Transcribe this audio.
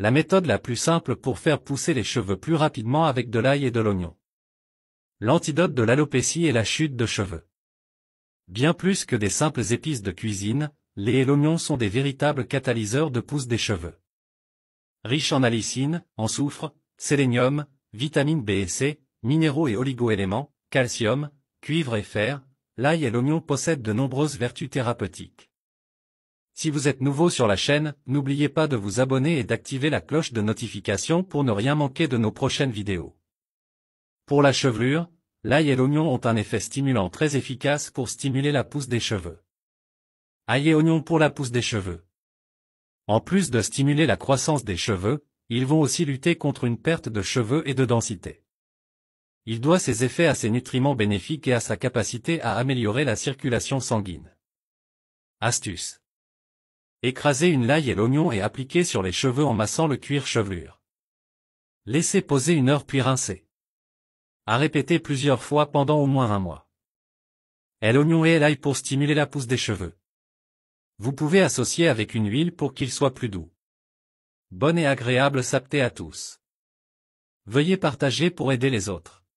la méthode la plus simple pour faire pousser les cheveux plus rapidement avec de l'ail et de l'oignon. L'antidote de l'alopécie est la chute de cheveux. Bien plus que des simples épices de cuisine, l'ail et l'oignon sont des véritables catalyseurs de pousse des cheveux. Riche en allicine, en soufre, sélénium, vitamines B et C, minéraux et oligoéléments, calcium, cuivre et fer, l'ail et l'oignon possèdent de nombreuses vertus thérapeutiques. Si vous êtes nouveau sur la chaîne, n'oubliez pas de vous abonner et d'activer la cloche de notification pour ne rien manquer de nos prochaines vidéos. Pour la chevelure, l'ail et l'oignon ont un effet stimulant très efficace pour stimuler la pousse des cheveux. Ail et oignon pour la pousse des cheveux. En plus de stimuler la croissance des cheveux, ils vont aussi lutter contre une perte de cheveux et de densité. Il doit ses effets à ses nutriments bénéfiques et à sa capacité à améliorer la circulation sanguine. Astuce Écrasez une l'ail et l'oignon et appliquez sur les cheveux en massant le cuir chevelure. Laissez poser une heure puis rincez. À répéter plusieurs fois pendant au moins un mois. Et l'oignon et l'ail pour stimuler la pousse des cheveux. Vous pouvez associer avec une huile pour qu'il soit plus doux. Bonne et agréable sapté à tous. Veuillez partager pour aider les autres.